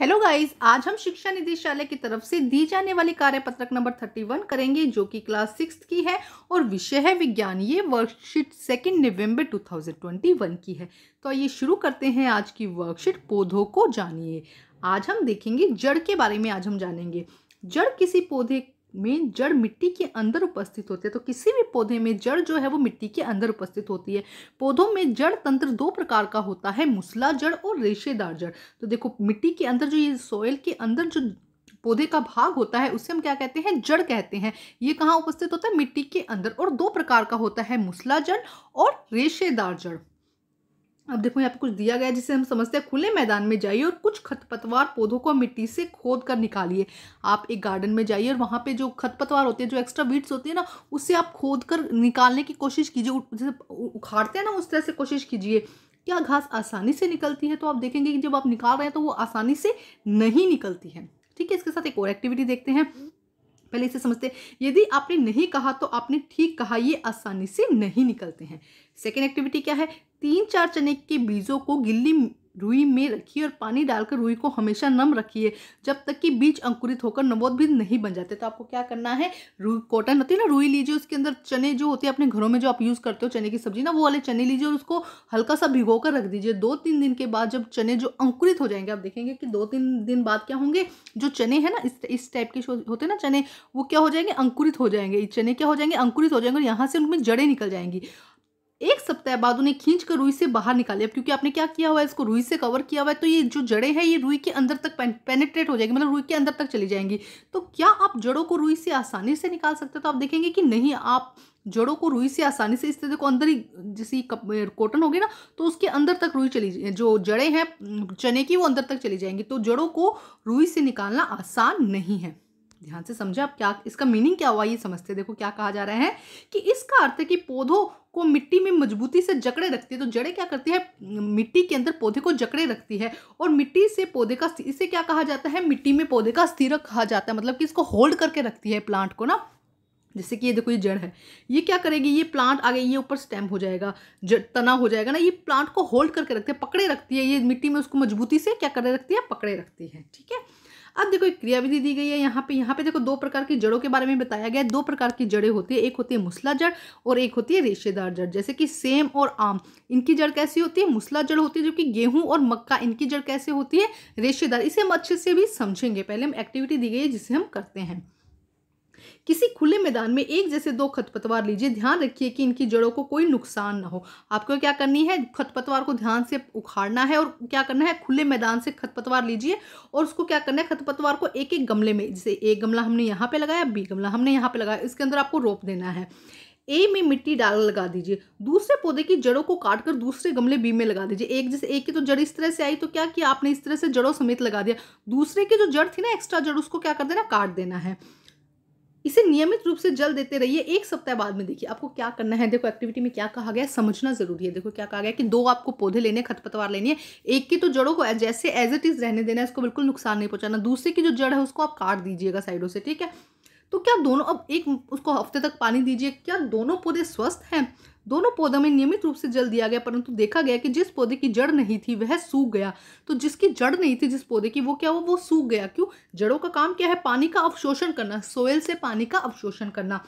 hello guys आज हम शिक्षा निदेशालय की तरफ से दी जाने वाली कार्यपत्रक नंबर थर्टी वन करेंगे जो कि क्लास सिक्स की है और विषय है विज्ञान ये वर्कशीट सेकेंड नवंबर वन की है तो आइए शुरू करते हैं आज की वर्कशीट पौधों को जानिए आज हम देखेंगे जड़ के बारे में आज हम जानेंगे जड़ किसी पौधे में जड़ मिट्टी के अंदर उपस्थित होते हैं तो किसी भी पौधे में जड़ जो है वो मिट्टी के अंदर उपस्थित होती है पौधों में जड़ तंत्र दो प्रकार का होता है मुसला जड़ और रेशेदार जड़ तो देखो मिट्टी के अंदर जो ये सॉइल के अंदर जो पौधे का भाग होता है उसे हम क्या कहते हैं जड़ कहते हैं ये कहाँ उपस्थित होता है मिट्टी के अंदर और दो प्रकार का होता है मुसला जड़ और रेशेदार जड़ अब देखो यहाँ पे कुछ दिया गया है जिसे हम समझते हैं खुले मैदान में जाइए और कुछ खतपतवार पौधों को मिट्टी से खोद कर निकालिए आप एक गार्डन में जाइए और वहाँ पे जो खतपतवार होते हैं जो एक्स्ट्रा वीड्स होती है ना उससे आप खोद कर निकालने की कोशिश कीजिए जैसे उखाड़ते हैं ना उस तरह से कोशिश कीजिए क्या घास आसानी से निकलती है तो आप देखेंगे कि जब आप निकाल रहे हैं तो वो आसानी से नहीं निकलती है ठीक है इसके साथ एक और एक्टिविटी देखते हैं पहले इसे समझते यदि आपने नहीं कहा तो आपने ठीक कहा ये आसानी से नहीं निकलते हैं सेकेंड एक्टिविटी क्या है तीन चार चने के बीजों को गिल्ली रुई में रखिए और पानी डालकर रुई को हमेशा नम रखिए जब तक कि बीज अंकुरित होकर नवोद्भिद नहीं बन जाते तो आपको क्या करना है रुई कॉटन होती है ना रुई लीजिए उसके अंदर चने जो होते हैं अपने घरों में जो आप यूज़ करते हो चने की सब्जी ना वो वाले चने लीजिए और उसको हल्का सा भिगो कर रख दीजिए दो तीन दिन के बाद जब चने जो अंकुरित हो जाएंगे आप देखेंगे कि दो तीन दिन बाद क्या होंगे जो चने हैं ना इस इस टाइप के होते हैं ना चने वो क्या हो जाएंगे अंकुरित हो जाएंगे चने क्या हो जाएंगे अंकुरित हो जाएंगे और यहाँ से उनमें जड़ें निकल जाएंगी एक सप्ताह बाद उन्हें खींच कर रुई से बाहर निकाले अब क्योंकि आपने क्या किया हुआ है इसको रुई से कवर किया हुआ है तो ये जो जड़ें हैं ये रुई के अंदर तक पेनेट्रेट हो जाएगी मतलब रुई के अंदर तक चली जाएंगी तो क्या आप जड़ों को रुई से आसानी से निकाल सकते हो तो आप देखेंगे कि नहीं आप जड़ों को रुई से आसानी से इस तरह को अंदर ही जैसे कॉटन होगी ना तो उसके अंदर तक रुई चली जो जड़ें हैं चने की वो अंदर तक चली जाएंगी तो जड़ों को रुई से निकालना आसान नहीं है ध्यान से समझे आप क्या इसका मीनिंग क्या हुआ ये समझते देखो क्या कहा जा रहा है कि इसका अर्थ है कि पौधों को मिट्टी में मजबूती से जकड़े रखती है तो जड़ें क्या करती है मिट्टी के अंदर पौधे को जकड़े रखती है और मिट्टी से पौधे का इसे क्या कहा जाता है मिट्टी में पौधे का स्थिर कहा जाता है मतलब कि इसको होल्ड करके रखती है प्लांट को ना जैसे कि ये देखो ये जड़ है ये क्या करेगी ये प्लांट आगे ये ऊपर स्टेम हो जाएगा तना हो जाएगा ना ये प्लांट को होल्ड करके रखती है पकड़े रखती है ये मिट्टी में उसको मजबूती से क्या करे रखती है पकड़े रखती है ठीक है अब देखो एक क्रिया विधि दी गई है यहाँ पे यहाँ पे देखो दो प्रकार की जड़ों के बारे में बताया गया है दो प्रकार की जड़ें होती है एक होती है मुसला जड़ और एक होती है रेशेदार जड़ जैसे कि सेम और आम इनकी जड़ कैसी होती है मुसला जड़ होती है जबकि गेहूं और मक्का इनकी जड़ कैसे होती है रेशेदार इसे हम अच्छे से भी समझेंगे पहले हम एक्टिविटी दी गई है जिसे हम करते हैं किसी खुले मैदान में एक जैसे दो खतपतवार लीजिए ध्यान रखिए कि इनकी जड़ों को कोई नुकसान ना हो आपको क्या करनी है खतपतवार को ध्यान से उखाड़ना है और क्या करना है खुले मैदान से खतपतवार लीजिए और उसको क्या करना है खतपतवार को एक एक गमले में जैसे एक गमला हमने यहाँ पे लगाया बी गमला हमने यहाँ पे लगाया इसके अंदर आपको रोप देना है ए में मिट्टी डाल लगा दीजिए दूसरे पौधे की जड़ों को काट कर दूसरे गमले बी में लगा दीजिए एक जैसे एक की तो जड़ इस तरह से आई तो क्या किया आपने इस तरह से जड़ों समेत लगा दिया दूसरे की जो जड़ थी ना एक्स्ट्रा जड़ उसको क्या कर देना काट देना है इसे नियमित रूप से जल देते रहिए एक सप्ताह बाद में देखिए आपको क्या करना है देखो एक्टिविटी में क्या कहा गया समझना जरूरी है देखो क्या कहा गया कि दो आपको पौधे लेने खतपतवार लेनी है एक की तो जड़ों को जैसे एज इट इज रहने देना है इसको बिल्कुल नुकसान नहीं पहुंचाना दूसरे की जो जड़ है उसको आप काट दीजिएगा साइडों से ठीक है तो क्या दोनों अब एक उसको हफ्ते तक पानी दीजिए क्या दोनों पौधे स्वस्थ हैं दोनों पौधों में नियमित रूप से जल दिया गया परंतु देखा गया कि जिस पौधे की जड़ नहीं थी वह सूख गया तो जिसकी जड़ नहीं थी जिस पौधे की वो क्या हुआ वो सूख गया क्यों जड़ों का काम क्या है पानी का अवशोषण करना सोयल से पानी का अवशोषण करना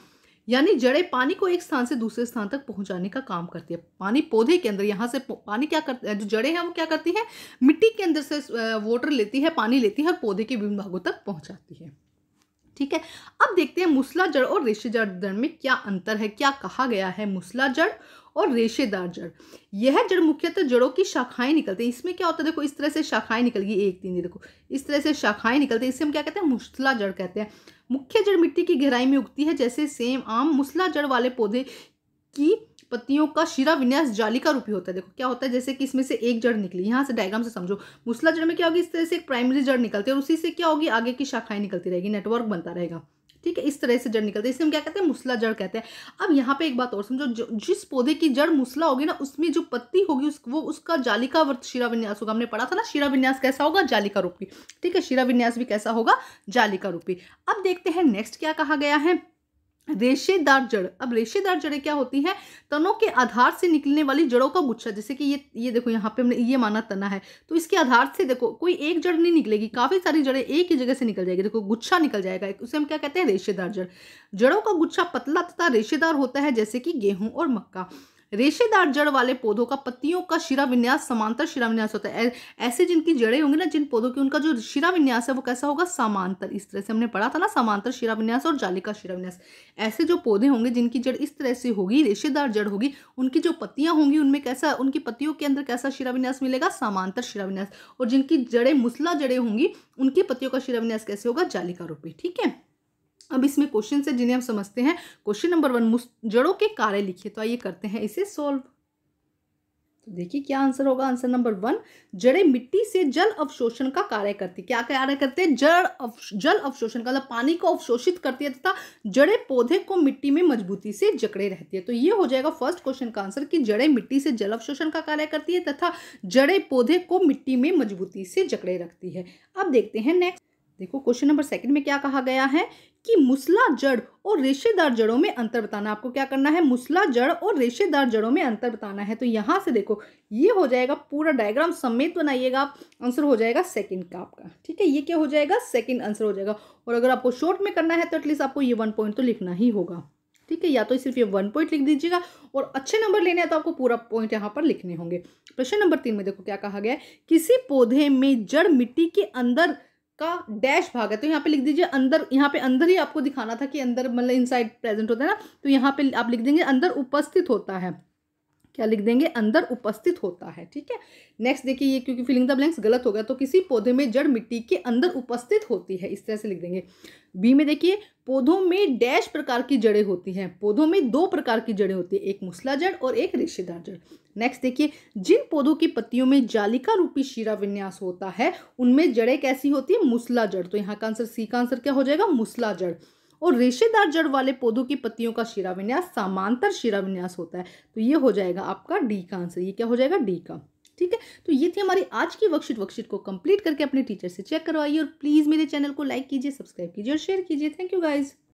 यानी जड़ें पानी को एक स्थान से दूसरे स्थान तक पहुंचाने का काम करती है पानी पौधे के अंदर यहाँ से पानी क्या करती है जो जड़ें हैं वो क्या करती है मिट्टी के अंदर से वाटर लेती है पानी लेती है और पौधे के विभिन्न भागों तक पहुंचाती है ठीक है अब देखते हैं मूसला जड़ और रेशेदार जड़ में क्या अंतर है क्या कहा गया है मूसला जड़ और रेशेदार जड़ यह जड़ मुख्यतः जड़ों की शाखाएं निकलती हैं इसमें क्या होता है देखो इस तरह से शाखाएं निकल गई एक तीन देखो इस तरह से शाखाएं निकलते हैं इसे हम क्या कहते हैं मूसला जड़ कहते हैं मुख्य जड़ मिट्टी की गहराई में उगती है जैसे सेम आम मूसला जड़ वाले पौधे की पत्तियों का शिरा विन्यास जालिका रूपी होता है देखो क्या होता है जैसे कि इसमें से एक जड़ निकली यहाँ से डायग्राम से समझो मुसला जड़ में क्या होगी इस तरह से एक प्राइमरी जड़ निकलती है और उसी से क्या होगी आगे की शाखाएं निकलती रहेगी नेटवर्क बनता रहेगा ठीक है इस तरह से जड़ निकलती है इसे हम क्या कहते हैं मुसला जड़ कहते हैं अब यहाँ पे एक बात और समझो जिस पौधे की जड़ मुसला होगी ना उसमें जो पत्ती होगी उस वो उसका जालिका वर्त शिरा विन्यास होगा हमने पढ़ा था ना शिरा विन्यास कैसा होगा जालिका रूपी ठीक है शिरा विन्यास भी कैसा होगा जालिका रूपी अब देखते हैं नेक्स्ट क्या कहा गया है रेशेदार जड़ अब रेशेदार जड़ें क्या होती हैं तनों के आधार से निकलने वाली जड़ों का गुच्छा जैसे कि ये ये देखो यहाँ पे हमने ये माना तना है तो इसके आधार से देखो कोई एक जड़ नहीं निकलेगी काफ़ी सारी जड़ें एक ही जगह से निकल जाएगी देखो गुच्छा निकल जाएगा उसे हम क्या कहते हैं रेशेदार जड़ जड़ों का गुच्छा पतला तथा रेशेदार होता है जैसे कि गेहूँ और मक्का रेशेदार जड़ वाले पौधों का पत्तियों का शिरा विन्यास समांतर शिरा विन्यास होता है ऐसे जिनकी जड़ें होंगी ना जिन पौधों की उनका जो शिरा विन्यास है वो कैसा होगा समांतर इस तरह से हमने पढ़ा था ना समांतर शिरा विन्यास और जालिका शिरा विन्यास ऐसे जो पौधे होंगे जिनकी जड़ इस तरह से होगी रेशेदार जड़ होगी उनकी जो पत्तियां होंगी उनमें कैसा उनकी पत्तियों के अंदर कैसा विन्यास मिलेगा समांतर विन्यास और जिनकी जड़ें मुसला जड़ें होंगी उनकी पत्तियों का विन्यास कैसे होगा जालिका रूपी ठीक है अब इसमें क्वेश्चन है जिन्हें हम समझते हैं क्वेश्चन नंबर वन जड़ों के कार्य लिखिए तो आइए करते हैं इसे सॉल्व तो देखिए क्या आंसर होगा आंसर नंबर वन जड़े मिट्टी से जल अवशोषण का कार्य करती क्या कार्य करते हैं जड़ अव जल अवशोषण का मतलब पानी को अवशोषित करती है तथा जड़े पौधे को मिट्टी में मजबूती से जकड़े रहती है तो ये हो जाएगा फर्स्ट क्वेश्चन का आंसर कि जड़े मिट्टी से जल अवशोषण का कार्य करती है तथा जड़े पौधे को मिट्टी में मजबूती से जकड़े रखती है अब देखते हैं नेक्स्ट देखो क्वेश्चन नंबर सेकंड में क्या कहा गया है कि मुसला जड़ और रेशेदार जड़ों में अंतर बताना आपको क्या करना है मुसला जड़ और रेशेदार जड़ों में अंतर बताना है तो यहाँ से देखो ये हो जाएगा पूरा डायग्राम समेत तो बनाइएगा आप आंसर हो जाएगा सेकंड का आपका ठीक है ये क्या हो जाएगा सेकंड आंसर हो जाएगा और अगर आपको शॉर्ट में करना है तो एटलीस्ट आपको ये वन पॉइंट तो लिखना ही होगा ठीक है या तो सिर्फ ये वन पॉइंट लिख दीजिएगा और अच्छे नंबर लेने हैं तो आपको पूरा पॉइंट यहाँ पर लिखने होंगे प्रश्न नंबर तीन में देखो क्या कहा गया है किसी पौधे में जड़ मिट्टी के अंदर का डैश भाग है तो यहाँ पे लिख दीजिए अंदर यहाँ पे अंदर ही आपको दिखाना था कि अंदर मतलब इनसाइड प्रेजेंट होता है ना तो यहाँ पे आप लिख देंगे अंदर उपस्थित होता है क्या लिख देंगे अंदर उपस्थित होता है ठीक है नेक्स्ट देखिए ये क्योंकि फिलिंग द ब्लैंक्स गलत हो गया तो किसी पौधे में जड़ मिट्टी के अंदर उपस्थित होती है इस तरह से लिख देंगे बी में देखिए पौधों में डैश प्रकार की जड़ें होती हैं पौधों में दो प्रकार की जड़ें होती है एक मुसला जड़ और एक रेशेदार जड़ नेक्स्ट देखिए जिन पौधों की पत्तियों में जालिका रूपी शीरा विन्यास होता है उनमें जड़ें कैसी होती है मुसला जड़ तो यहाँ का आंसर सी का आंसर क्या हो जाएगा मुसला जड़ और रेशेदार जड़ वाले पौधों की पत्तियों का शिराविन्यास समांतर विन्यास होता है तो ये हो जाएगा आपका डी का आंसर ये क्या हो जाएगा डी का ठीक है तो ये थी हमारी आज की वर्कशीट वर्कशीट को कंप्लीट करके अपने टीचर से चेक करवाइए और प्लीज़ मेरे चैनल को लाइक कीजिए सब्सक्राइब कीजिए और शेयर कीजिए थैंक यू गाइज़